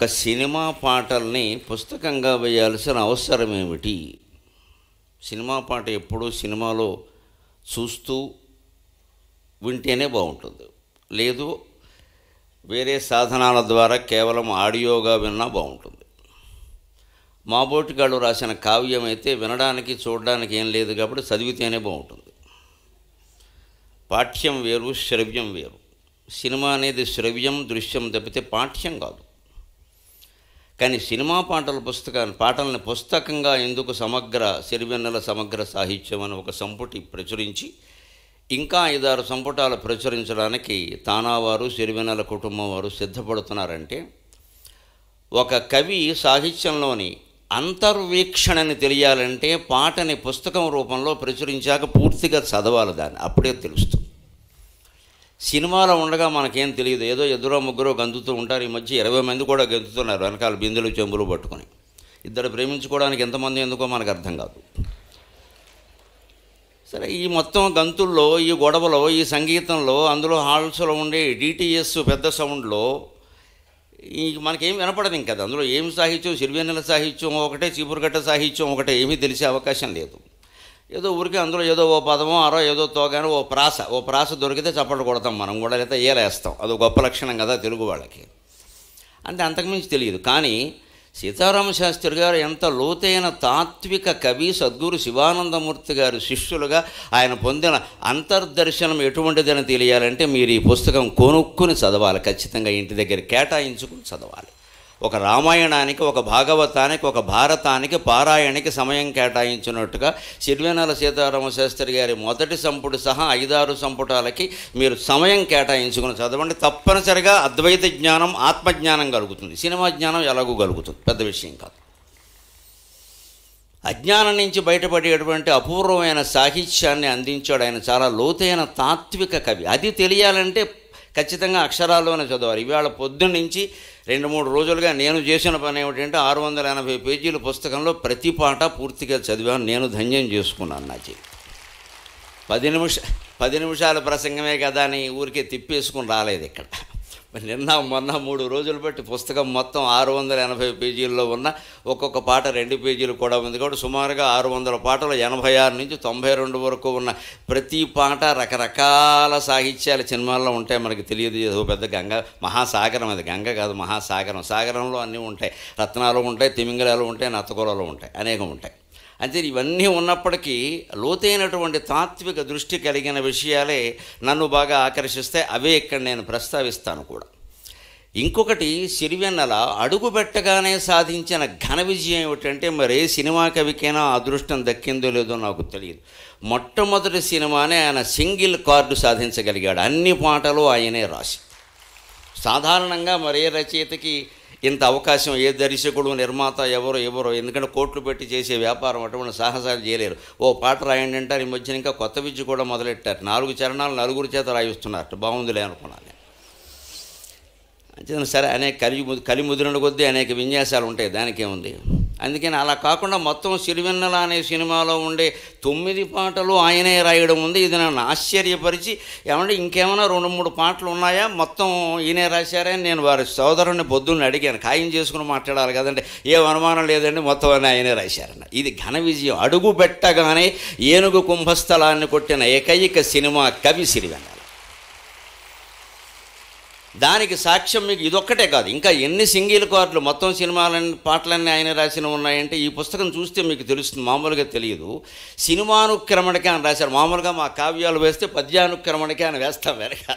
ఒక సినిమా పాటల్ని పుస్తకంగా వేయాల్సిన అవసరం ఏమిటి సినిమా పాట ఎప్పుడూ సినిమాలో చూస్తూ వింటేనే బాగుంటుంది లేదు వేరే సాధనాల ద్వారా కేవలం ఆడియోగా విన్నా బాగుంటుంది మాబోటి గారు రాసిన కావ్యం అయితే వినడానికి చూడడానికి ఏం లేదు కాబట్టి చదివితేనే బాగుంటుంది పాఠ్యం వేరు శ్రవ్యం వేరు సినిమా అనేది శ్రవ్యం దృశ్యం తప్పితే పాఠ్యం కాదు కానీ సినిమా పాటల పుస్తకాన్ని పాటలను పుస్తకంగా ఎందుకు సమగ్ర సిరివెన్నెల సమగ్ర సాహిత్యం అని ఒక సంపుటి ప్రచురించి ఇంకా ఐదారు సంపుటాలు ప్రచురించడానికి తానావారు సిరివెన్నెల కుటుంబం వారు సిద్ధపడుతున్నారంటే ఒక కవి సాహిత్యంలోని అంతర్వీక్షణని తెలియాలంటే పాటని పుస్తకం రూపంలో ప్రచురించాక పూర్తిగా చదవాలి దాన్ని అప్పుడే తెలుస్తుంది సినిమాలో ఉండగా మనకేం తెలియదు ఏదో ఎదురో ముగ్గురో గంతుతూ ఉంటారు ఈ మధ్య ఇరవై మంది కూడా గంతుతున్నారు వెనకాల బిందులు చెంబులు పట్టుకొని ఇద్దరు ప్రేమించుకోవడానికి ఎంతమంది ఎందుకో మనకు అర్థం కాదు సరే ఈ మొత్తం గంతుల్లో ఈ గొడవలో ఈ సంగీతంలో అందులో హాల్స్లో ఉండే డిటిఎస్ పెద్ద సౌండ్లో మనకేం వినపడదు ఇంకా అందులో ఏం సాహిత్యం సిరివేనెల సాహిత్యం ఒకటే చీపురుగట్ట సాహిత్యం ఒకటే ఏమీ తెలిసే అవకాశం లేదు ఏదో ఊరికే అందులో ఏదో ఓ పదమో అరో ఏదో తోగానో ఓ ప్రాస ఓ ప్రాస దొరికితే చప్పట్లు కొడతాం మనం కూడా లేకపోతే ఏలేస్తాం అది గొప్ప లక్షణం కదా తెలుగు వాళ్ళకి అంటే అంతకుమించి తెలియదు కానీ సీతారామ శాస్త్రి గారు ఎంత లోతైన తాత్విక కవి సద్గురు శివానందమూర్తి గారు శిష్యులుగా ఆయన పొందిన అంతర్దర్శనం ఎటువంటిదని తెలియాలంటే మీరు ఈ పుస్తకం కొనుక్కుని చదవాలి ఖచ్చితంగా ఇంటి దగ్గర కేటాయించుకుని చదవాలి ఒక రామాయణానికి ఒక భాగవతానికి ఒక భారతానికి పారాయణకి సమయం కేటాయించినట్టుగా సిరివేనాల సీతారామ శాస్త్రి గారి మొదటి సంపుటి సహా ఐదారు సంపుటాలకి మీరు సమయం కేటాయించుకుని చదవండి తప్పనిసరిగా అద్వైత జ్ఞానం ఆత్మజ్ఞానం కలుగుతుంది సినిమా జ్ఞానం ఎలాగూ కలుగుతుంది పెద్ద విషయం కాదు అజ్ఞానం నుంచి బయటపడేటువంటి అపూర్వమైన సాహిత్యాన్ని అందించాడు ఆయన చాలా లోతైన తాత్విక కవి అది తెలియాలంటే ఖచ్చితంగా అక్షరాల్లోనే చదవాలి ఇవాళ పొద్దున్న నుంచి రెండు మూడు రోజులుగా నేను చేసిన పని ఏమిటంటే ఆరు వందల ఎనభై పేజీల పుస్తకంలో ప్రతి పాట పూర్తిగా చదివాను నేను ధన్యం చేసుకున్నాను నా పది నిమిష పది నిమిషాల ప్రసంగమే కదా అని ఊరికే తిప్పేసుకుని రాలేదు ఇక్కడ నిన్న మొన్న మూడు రోజులు బట్టి పుస్తకం మొత్తం ఆరు వందల ఎనభై పేజీల్లో ఉన్న ఒక్కొక్క పాట రెండు పేజీలు కూడా ఉంది కాబట్టి సుమారుగా ఆరు వందల పాటలు ఎనభై ఆరు నుంచి తొంభై రెండు వరకు ఉన్న ప్రతి పాట రకరకాల సాహిత్యాలు సినిమాల్లో ఉంటాయి మనకి తెలియదు ఏదో పెద్ద గంగ మహాసాగరం అది గంగ కాదు మహాసాగరం సాగరంలో అన్నీ ఉంటాయి రత్నాలు ఉంటాయి తిమింగళాలు ఉంటాయి నత్తకూరలు ఉంటాయి అనేకం ఉంటాయి అంటే ఇవన్నీ ఉన్నప్పటికీ లోతైనటువంటి తాత్విక దృష్టి కలిగిన విషయాలే నన్ను బాగా ఆకర్షిస్తే అవే ఇక్కడ నేను ప్రస్తావిస్తాను కూడా ఇంకొకటి సిరివెన్నెల అడుగుబెట్టగానే సాధించిన ఘన విజయం ఏమిటంటే మరి ఏ సినిమా కవికైనా అదృష్టం దక్కిందో లేదో నాకు తెలియదు మొట్టమొదటి సినిమానే ఆయన సింగిల్ కార్డు సాధించగలిగాడు అన్ని పాటలు ఆయనే రాసి సాధారణంగా మరే రచయితకి ఇంత అవకాశం ఏ దర్శకుడు నిర్మాత ఎవరు ఎవరు ఎందుకంటే కోట్లు పెట్టి చేసే వ్యాపారం అటువంటి సాహసాలు చేయలేరు ఓ పాట రాయండి అంటారు ఈ మధ్యన ఇంకా కొత్త విద్య కూడా మొదలెట్టారు నాలుగు చరణాలు నలుగురు చేత రాయిస్తున్నారు బాగుందిలే అనుకున్నాను అంతే సరే అనేక కలి కలిముదిరిన కొద్దీ అనేక విన్యాసాలు ఉంటాయి దానికేముంది అందుకని అలా కాకుండా మొత్తం సిరివెన్నెల అనే సినిమాలో ఉండే తొమ్మిది పాటలు ఆయనే రాయడం ఉంది ఇది నన్ను ఆశ్చర్యపరిచి ఏమంటే ఇంకేమైనా రెండు మూడు పాటలు ఉన్నాయా మొత్తం ఈయనే రాశారని నేను వారి సోదరుని బొద్దుని అడిగాను ఖాయం చేసుకుని మాట్లాడాలి కదండి ఏం అనుమానం లేదండి మొత్తం అని ఆయనే రాశారన్న ఇది ఘన విజయం అడుగు పెట్టగానే ఏనుగు కుంభస్థలాన్ని కొట్టిన ఏకైక సినిమా కవి సిరివెన్న దానికి సాక్ష్యం మీకు ఇదొక్కటే కాదు ఇంకా ఎన్ని సింగిల్ కార్డులు మొత్తం సినిమాలన్నీ పాటలన్నీ ఆయన రాసిన ఉన్నాయంటే ఈ పుస్తకం చూస్తే మీకు తెలుస్తుంది మామూలుగా తెలియదు సినిమానుక్రమణకి ఆయన రాశారు మామూలుగా మా కావ్యాలు వేస్తే పద్యానుక్రమణకి ఆయన వేస్తాం వెనక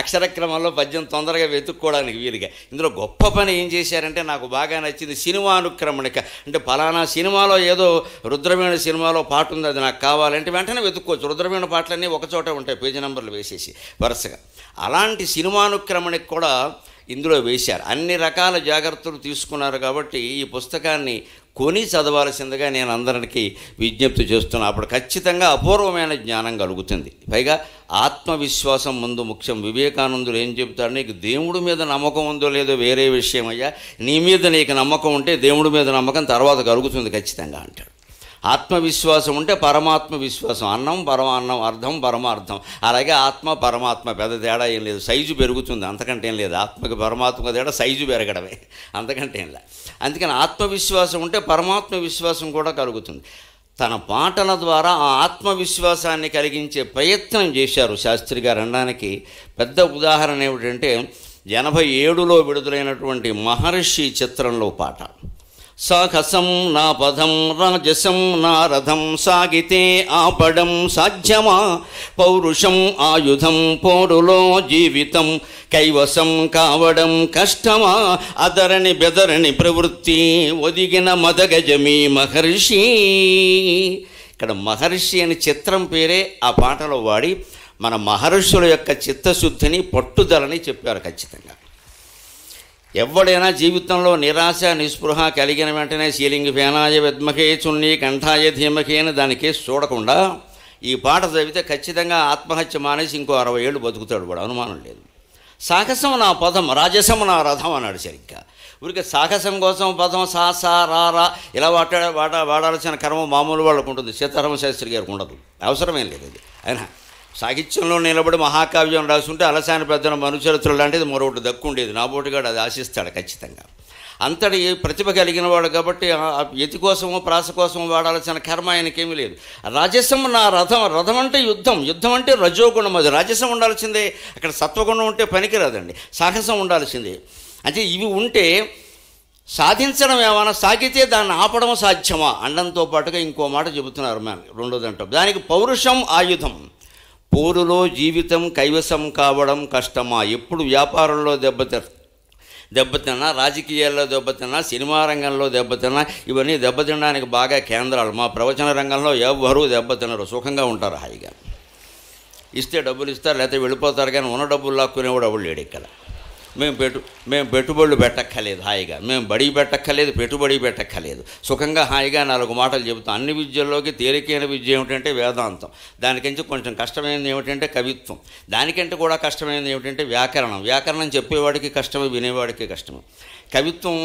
అక్షరక్రమంలో పద్యం తొందరగా వెతుక్కోవడానికి వీలుగా ఇందులో గొప్ప పని ఏం చేశారంటే నాకు బాగా నచ్చింది సినిమానుక్రమణిక అంటే ఫలానా సినిమాలో ఏదో రుద్రవీణ సినిమాలో పాట ఉంది అది నాకు కావాలంటే వెంటనే వెతుక్కోవచ్చు రుద్రవీణ పాటలన్నీ ఒకచోట ఉంటాయి పేజీ నెంబర్లు వేసేసి వరుసగా అలాంటి సినిమానుక్రమణికి కూడా ఇందులో వేశారు అన్ని రకాల జాగ్రత్తలు తీసుకున్నారు కాబట్టి ఈ పుస్తకాన్ని కొని చదవాల్సిందిగా నేను అందరికీ విజ్ఞప్తి చేస్తున్నాను అప్పుడు ఖచ్చితంగా అపూర్వమైన జ్ఞానం కలుగుతుంది పైగా ఆత్మవిశ్వాసం ముందు ముఖ్యం వివేకానందులు ఏం చెబుతాడు నీకు దేవుడి మీద నమ్మకం ఉందో లేదో వేరే విషయం అయ్యా నీ మీద నీకు నమ్మకం ఉంటే దేవుడి మీద నమ్మకం తర్వాత కలుగుతుంది ఖచ్చితంగా అంటాడు ఆత్మవిశ్వాసం ఉంటే పరమాత్మ విశ్వాసం అన్నం పరమాన్నం అర్థం పరమార్థం అలాగే ఆత్మ పరమాత్మ పెద్ద తేడా ఏం లేదు సైజు పెరుగుతుంది అంతకంటే ఏం లేదు ఆత్మకి పరమాత్మ తేడా సైజు పెరగడమే అంతకంటే ఏం లేదు అందుకని ఆత్మవిశ్వాసం ఉంటే పరమాత్మ విశ్వాసం కూడా కలుగుతుంది తన పాటల ద్వారా ఆ ఆత్మవిశ్వాసాన్ని కలిగించే ప్రయత్నం చేశారు శాస్త్రి గారు అనడానికి పెద్ద ఉదాహరణ ఏమిటంటే ఎనభై ఏడులో విడుదలైనటువంటి మహర్షి చిత్రంలో పాట సాహసం నా పదం రాజసం నా రథం సాగితే ఆపడం సాధ్యమా పౌరుషం ఆయుధం పోరులో జీవితం కైవసం కావడం కష్టమా అదరని బెదరని ప్రవృత్తి ఒదిగిన మదగజమీ మహర్షి ఇక్కడ మహర్షి అని చిత్రం పేరే ఆ పాటలో వాడి మన మహర్షుల యొక్క చిత్తశుద్ధిని పట్టుదలని చెప్పారు ఖచ్చితంగా ఎవడైనా జీవితంలో నిరాశ నిస్పృహ కలిగిన వెంటనే సీలింగ్ ఫేనాయ విద్మకే చున్ని కంఠాయ ధీమకే అని దానికే చూడకుండా ఈ పాట చదివితే ఖచ్చితంగా ఆత్మహత్య మానేసి ఇంకో అరవై ఏళ్ళు బతుకుతాడు వాడు అనుమానం లేదు సాహసం నా పదం రాజసం నా రథం అన్నాడు సరిగ్గా ఊరికే సాహసం కోసం పదం సా సా రా రా ఇలా వాట వాడాల్సిన కర్మ మామూలు వాళ్ళకు ఉంటుంది సీతారామ శాస్త్రి గారికి ఉండదు అవసరమేం లేదు అది ఆయన సాహిత్యంలో నిలబడి మహాకావ్యం రాసుంటే అలసాని పెద్దన మనుచరిత్రులు లాంటిది మరొకటి దక్కుండేది నాబోటిగాడు అది ఆశిస్తాడు ఖచ్చితంగా అంతటి ప్రతిభ కలిగిన వాడు కాబట్టి ఎతి కోసము ప్రాస కోసము వాడాల్సిన కర్మ ఆయనకేమీ లేదు రాజసం నా రథం రథం అంటే యుద్ధం యుద్ధం అంటే రజోగుణం అది రాజసం ఉండాల్సిందే అక్కడ సత్వగుణం ఉంటే పనికిరాదండి సాహసం ఉండాల్సిందే అంటే ఇవి ఉంటే సాధించడం ఏమైనా సాగితే దాన్ని ఆపడం సాధ్యమా అండంతో పాటుగా ఇంకో మాట చెబుతున్నారు మ్యామ్ రెండోదంటాం దానికి పౌరుషం ఆయుధం పోరులో జీవితం కైవసం కావడం కష్టమా ఎప్పుడు వ్యాపారంలో దెబ్బతి దెబ్బతిన్నా రాజకీయాల్లో దెబ్బతిన్నా సినిమా రంగంలో దెబ్బతిన్నా ఇవన్నీ దెబ్బతినడానికి బాగా కేంద్రాలు మా ప్రవచన రంగంలో ఎవ్వరూ దెబ్బతినరు సుఖంగా ఉంటారు హాయిగా ఇస్తే డబ్బులు ఇస్తారు లేకపోతే వెళ్ళిపోతారు కానీ ఉన్న డబ్బులు లాక్కునేవాడు డబ్బులు లేడు ఇక్కడ మేము పెట్టు మేము పెట్టుబడులు పెట్టక్కర్లేదు హాయిగా మేము బడి పెట్టక్కర్లేదు పెట్టుబడి పెట్టక్కర్లేదు సుఖంగా హాయిగా నాలుగు మాటలు చెబుతాం అన్ని విద్యల్లోకి తేలికైన విద్య ఏమిటంటే వేదాంతం దానికంటే కొంచెం కష్టమైనది ఏమిటంటే కవిత్వం దానికంటే కూడా కష్టమైనది ఏమిటంటే వ్యాకరణం వ్యాకరణం చెప్పేవాడికి కష్టమే వినేవాడికి కష్టమే కవిత్వం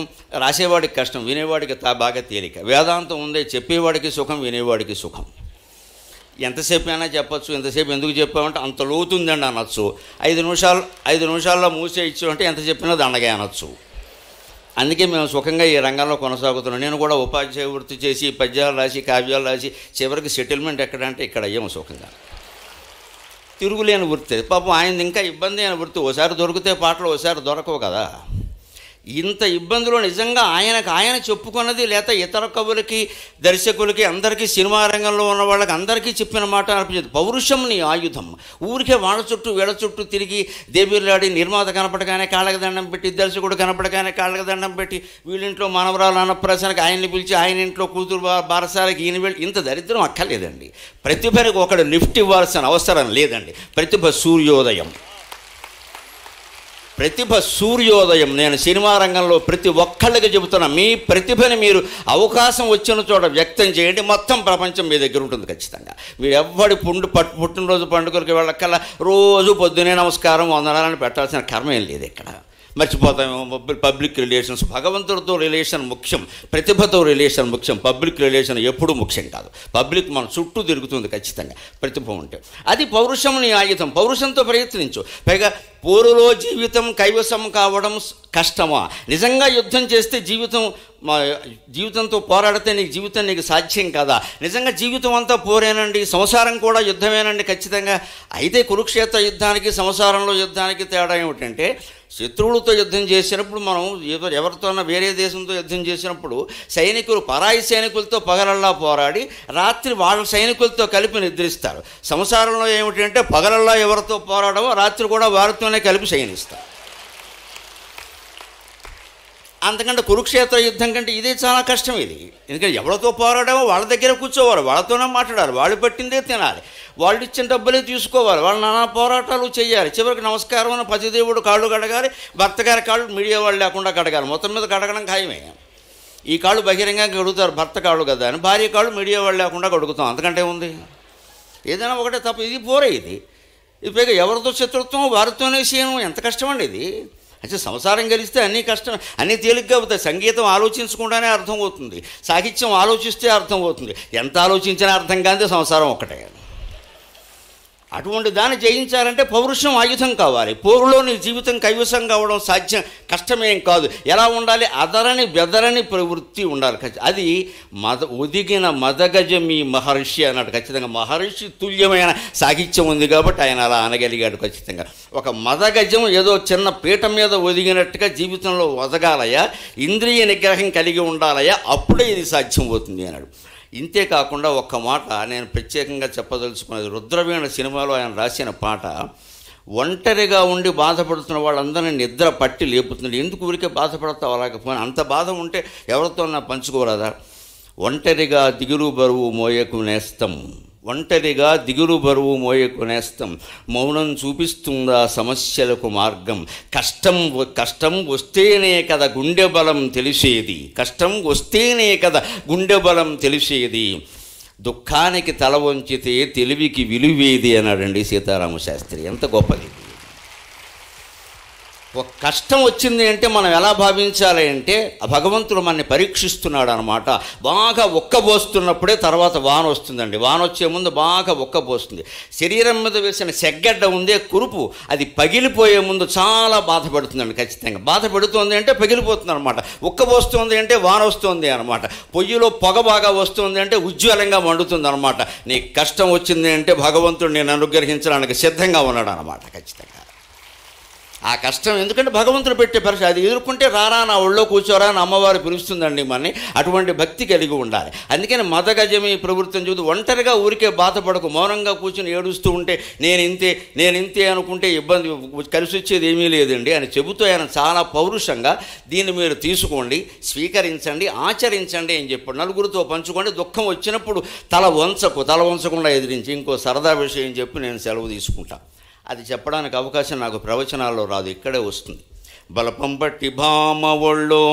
రాసేవాడికి కష్టం వినేవాడికి బాగా తేలిక వేదాంతం ఉందే చెప్పేవాడికి సుఖం వినేవాడికి సుఖం ఎంతసేపు అయినా చెప్పచ్చు ఎంతసేపు ఎందుకు చెప్పామంటే అంత లోతుందండి అనొచ్చు ఐదు నిమిషాలు ఐదు నిమిషాల్లో ఇచ్చు అంటే ఎంత చెప్పినా దండగా అనొచ్చు అందుకే మేము సుఖంగా ఈ రంగంలో కొనసాగుతున్నాం నేను కూడా ఉపాధ్యాయ వృత్తి చేసి పద్యాలు రాసి కావ్యాలు రాసి చివరికి సెటిల్మెంట్ ఎక్కడంటే ఇక్కడ అయ్యాము సుఖంగా తిరుగులేని వృత్తి పాపం ఆయన ఇంకా ఇబ్బంది అయిన వృత్తి ఓసారి దొరికితే పాటలు ఓసారి దొరకవు కదా ఇంత ఇబ్బందులు నిజంగా ఆయనకు ఆయన చెప్పుకున్నది లేక ఇతర కవులకి దర్శకులకి అందరికీ సినిమా రంగంలో ఉన్న వాళ్ళకి అందరికీ చెప్పిన మాట అనిపించదు పౌరుషం నీ ఆయుధం ఊరికే వాళ్ళ చుట్టూ వీళ్ళ చుట్టూ తిరిగి దేవీలాడి నిర్మాత కనపడగానే కాళ్ళకి దండం పెట్టి దర్శకుడు కనపడగానే కాళ్ళకి దండం పెట్టి వీళ్ళింట్లో మానవరాలు అన్నప్రసానికి ఆయన్ని పిలిచి ఆయన ఇంట్లో కూతురు బారసాలకి ఈయన వెళ్ళి ఇంత దరిద్రం అక్కర్లేదండి ప్రతిభకు ఒకడు లిఫ్ట్ ఇవ్వాల్సిన అవసరం లేదండి ప్రతిభ సూర్యోదయం ప్రతిభ సూర్యోదయం నేను సినిమా రంగంలో ప్రతి ఒక్కళ్ళకి చెబుతున్నా మీ ప్రతిభని మీరు అవకాశం వచ్చిన చోట వ్యక్తం చేయండి మొత్తం ప్రపంచం మీ దగ్గర ఉంటుంది ఖచ్చితంగా మీరు ఎవ్వడి పుండు పట్టు పుట్టినరోజు పండుగలకి వెళ్ళక్కల్లా రోజు పొద్దునే నమస్కారం వందనాలని పెట్టాల్సిన కర్మ ఏం లేదు ఇక్కడ మర్చిపోతాము పబ్లిక్ రిలేషన్స్ భగవంతుడితో రిలేషన్ ముఖ్యం ప్రతిభతో రిలేషన్ ముఖ్యం పబ్లిక్ రిలేషన్ ఎప్పుడూ ముఖ్యం కాదు పబ్లిక్ మన చుట్టూ తిరుగుతుంది ఖచ్చితంగా ప్రతిభ ఉంటే అది పౌరుషంని ఆయుధం పౌరుషంతో ప్రయత్నించు పైగా పోరులో జీవితం కైవసం కావడం కష్టమా నిజంగా యుద్ధం చేస్తే జీవితం జీవితంతో పోరాడితే నీకు జీవితం నీకు సాధ్యం కదా నిజంగా జీవితం అంతా పోరేనండి సంసారం కూడా యుద్ధమేనండి ఖచ్చితంగా అయితే కురుక్షేత్ర యుద్ధానికి సంసారంలో యుద్ధానికి తేడా ఏమిటంటే శత్రువులతో యుద్ధం చేసినప్పుడు మనం ఎవరితోనైనా వేరే దేశంతో యుద్ధం చేసినప్పుడు సైనికులు పరాయి సైనికులతో పగలల్లా పోరాడి రాత్రి వాళ్ళ సైనికులతో కలిపి నిద్రిస్తారు సంసారంలో ఏమిటంటే పగలల్లా ఎవరితో పోరాడమో రాత్రి కూడా వారితోనే కలిపి శయనిస్తారు అంతకంటే కురుక్షేత్ర యుద్ధం కంటే ఇదే చాలా కష్టం ఇది ఎందుకంటే ఎవరితో పోరాడామో వాళ్ళ దగ్గర కూర్చోవాలి వాళ్ళతోనే మాట్లాడాలి వాళ్ళు పెట్టిందే తినాలి వాళ్ళు ఇచ్చిన డబ్బులే తీసుకోవాలి వాళ్ళు నానా పోరాటాలు చేయాలి చివరికి నమస్కారం అని పతిదేవుడు కాళ్ళు కడగాలి భర్త గారి కాళ్ళు మీడియా వాళ్ళు లేకుండా కడగాలి మొత్తం మీద కడగడం ఖాయమే ఈ కాళ్ళు బహిరంగంగా కడుగుతారు భర్త కాళ్ళు కదా అని భార్య కాళ్ళు మీడియా వాళ్ళు లేకుండా కడుగుతాం అంతకంటే ఉంది ఏదైనా ఒకటే తప్ప ఇది పోరే ఇది ఇది పైగా ఎవరితో శత్రుత్వం వారితోనే చేయను ఎంత కష్టం అండి ఇది అంటే సంసారం గెలిస్తే అన్నీ కష్టం అన్నీ తేలిగ్గా అవుతాయి సంగీతం ఆలోచించకుండానే అవుతుంది సాహిత్యం ఆలోచిస్తే అర్థం అవుతుంది ఎంత ఆలోచించినా అర్థం కాదే సంసారం ఒక్కటే అటువంటి దాన్ని జయించాలంటే పౌరుషం ఆయుధం కావాలి పౌరులో నీ జీవితం కైవసం కావడం సాధ్యం కష్టమేం కాదు ఎలా ఉండాలి అదరని బెదరని ప్రవృత్తి ఉండాలి అది మద ఒదిగిన ఈ మహర్షి అన్నాడు ఖచ్చితంగా మహర్షి తుల్యమైన సాహిత్యం ఉంది కాబట్టి ఆయన అలా అనగలిగాడు ఖచ్చితంగా ఒక మదగజం ఏదో చిన్న పీట మీద ఒదిగినట్టుగా జీవితంలో వదగాలయా ఇంద్రియ నిగ్రహం కలిగి ఉండాలయా అప్పుడే ఇది సాధ్యం అవుతుంది అన్నాడు ఇంతే కాకుండా ఒక్క మాట నేను ప్రత్యేకంగా చెప్పదలుచుకునేది రుద్రవీణ సినిమాలో ఆయన రాసిన పాట ఒంటరిగా ఉండి బాధపడుతున్న వాళ్ళందరినీ నిద్ర పట్టి లేపుతున్నాడు ఎందుకు ఊరికే బాధపడతావు అలాగపోయిన అంత బాధ ఉంటే ఎవరితో నా పంచుకోరాదా ఒంటరిగా దిగులు బరువు మోయకు నేస్తం ఒంటరిగా దిగులు బరువు మోయ మౌనం చూపిస్తుందా సమస్యలకు మార్గం కష్టం కష్టం వస్తేనే కదా గుండె బలం తెలిసేది కష్టం వస్తేనే కదా గుండె బలం తెలిసేది దుఃఖానికి తల వంచితే తెలివికి విలువేది అన్నాడండి సీతారామశాస్త్రి ఎంత గొప్పది ఒక కష్టం వచ్చింది అంటే మనం ఎలా భావించాలి అంటే భగవంతుడు మనని పరీక్షిస్తున్నాడు అనమాట బాగా ఉక్కబోస్తున్నప్పుడే తర్వాత వాన వస్తుందండి వాన వచ్చే ముందు బాగా ఉక్కబోస్తుంది శరీరం మీద వేసిన సెగ్గడ్డ ఉందే కురుపు అది పగిలిపోయే ముందు చాలా బాధపడుతుందండి ఖచ్చితంగా బాధపడుతుంది అంటే పగిలిపోతుంది అనమాట ఒక్కబోస్తుంది అంటే వాన వస్తుంది అనమాట పొయ్యిలో పొగ బాగా వస్తుంది అంటే ఉజ్వలంగా మండుతుంది అనమాట నీకు కష్టం వచ్చింది అంటే భగవంతుడు నేను అనుగ్రహించడానికి సిద్ధంగా ఉన్నాడు అనమాట ఖచ్చితంగా ఆ కష్టం ఎందుకంటే భగవంతుడు పెట్టే పరిస్థితి అది ఎదుర్కొంటే రారా నా ఒళ్ళో కూర్చోరా అని అమ్మవారు పిలుస్తుందండి మనని అటువంటి భక్తి కలిగి ఉండాలి అందుకని మదగజమి ప్రవృత్తిని చూసి ఒంటరిగా ఊరికే బాధపడకు మౌనంగా కూర్చొని ఏడుస్తూ ఉంటే నేను ఇంతే నేను ఇంతే అనుకుంటే ఇబ్బంది కలిసి వచ్చేది ఏమీ లేదండి అని చెబుతూ ఆయన చాలా పౌరుషంగా దీన్ని మీరు తీసుకోండి స్వీకరించండి ఆచరించండి అని చెప్పాడు నలుగురితో పంచుకోండి దుఃఖం వచ్చినప్పుడు తల వంచకు తల వంచకుండా ఎదిరించి ఇంకో సరదా విషయం చెప్పి నేను సెలవు తీసుకుంటాను అది చెప్పడానికి అవకాశం నాకు ప్రవచనాల్లో రాదు ఇక్కడే వస్తుంది బలపంపట్టి భామ ఒళ్ళో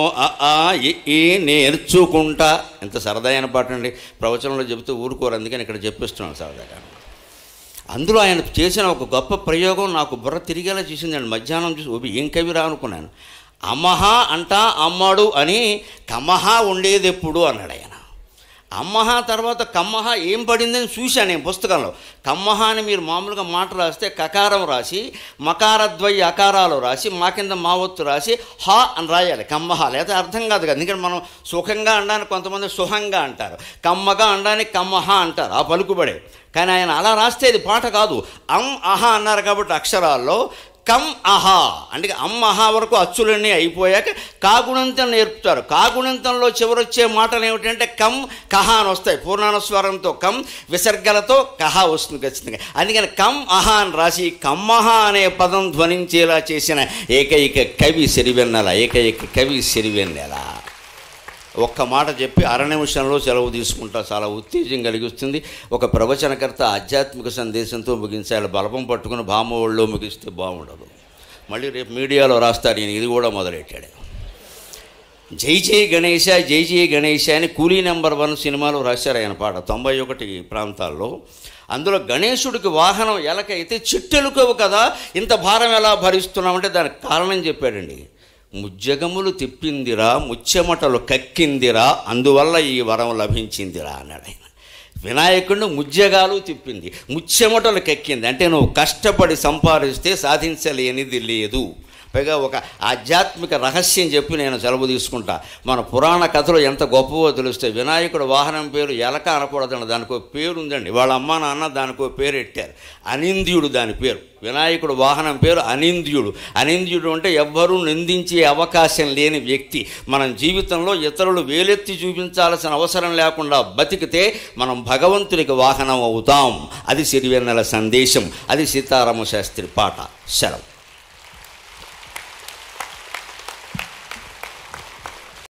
ఈ నేర్చుకుంటా ఎంత అయిన పాట అండి ప్రవచనంలో చెబుతూ ఊరుకోరు అందుకని ఇక్కడ చెప్పిస్తున్నాను సరదాగా అందులో ఆయన చేసిన ఒక గొప్ప ప్రయోగం నాకు బుర్ర తిరిగేలా అండి మధ్యాహ్నం చూసి ఏం కవి రా అనుకున్నాను అమహ అంటా అమ్మడు అని కమహా ఉండేది ఎప్పుడు అన్నాడు ఆయన అమ్మహ తర్వాత కమ్మహ ఏం పడిందని చూశాను నేను పుస్తకంలో కమ్మహ అని మీరు మామూలుగా మాట రాస్తే కకారం రాసి మకారద్వయ అకారాలు రాసి మా కింద మావత్తు రాసి హా అని రాయాలి కమ్మహ లేదా అర్థం కాదు కదా ఎందుకంటే మనం సుఖంగా అనడానికి కొంతమంది సుఖంగా అంటారు కమ్మగా అనడానికి కమ్మహ అంటారు ఆ పలుకుబడే కానీ ఆయన అలా రాస్తే ఇది పాట కాదు అం అహ అన్నారు కాబట్టి అక్షరాల్లో కమ్ అహా అంటే అమ్ అహా వరకు అచ్చులన్నీ అయిపోయాక కాగుణంతం నేర్పుతారు కాగుణంతంలో చివరొచ్చే మాటలు ఏమిటంటే కమ్ కహ అని వస్తాయి పూర్ణానుస్వారంతో కమ్ విసర్గలతో కహ వస్తుంది ఖచ్చితంగా అందుకని కమ్ అహా అని రాసి కమ్మహా అనే పదం ధ్వనించేలా చేసిన ఏకైక కవి సిరివెన్నెల ఏకైక కవి సిరివెన్నెల ఒక్క మాట చెప్పి అర నిమిషంలో సెలవు తీసుకుంటా చాలా ఉత్తేజం కలిగిస్తుంది ఒక ప్రవచనకర్త ఆధ్యాత్మిక సందేశంతో ముగించాలి బలపం పట్టుకుని భామోళ్ళలో ముగిస్తే బాగుండదు మళ్ళీ రేపు మీడియాలో రాస్తారు నేను ఇది కూడా మొదలెట్టాడు జై జై గణేశ జై జై గణేశ అని కూలీ నెంబర్ వన్ సినిమాలో రాశారు ఆయన పాట తొంభై ఒకటి ప్రాంతాల్లో అందులో గణేశుడికి వాహనం ఎలకైతే చిట్టెలుకోవు కదా ఇంత భారం ఎలా భరిస్తున్నామంటే దానికి కారణం చెప్పాడండి ముజ్జగములు తిప్పిందిరా ముచ్చెమటలు కక్కిందిరా అందువల్ల ఈ వరం లభించిందిరా అన్నాడు ఆయన వినాయకుడిని ముజ్జగాలు తిప్పింది ముచ్చెమటలు కక్కింది అంటే నువ్వు కష్టపడి సంపాదిస్తే సాధించలేనిది లేదు పైగా ఒక ఆధ్యాత్మిక రహస్యం చెప్పి నేను సెలవు తీసుకుంటా మన పురాణ కథలు ఎంత గొప్పవో తెలిస్తే వినాయకుడు వాహనం పేరు ఎలక అనకూడదండి దానికో పేరు ఉందండి వాళ్ళ అమ్మ నాన్న దానికో పేరు పెట్టారు అనింద్యుడు దాని పేరు వినాయకుడు వాహనం పేరు అనింద్యుడు అనింద్యుడు అంటే ఎవ్వరూ నిందించే అవకాశం లేని వ్యక్తి మనం జీవితంలో ఇతరులు వేలెత్తి చూపించాల్సిన అవసరం లేకుండా బతికితే మనం భగవంతునికి వాహనం అవుతాం అది సిరివెన్నెల సందేశం అది సీతారామ శాస్త్రి పాట శరం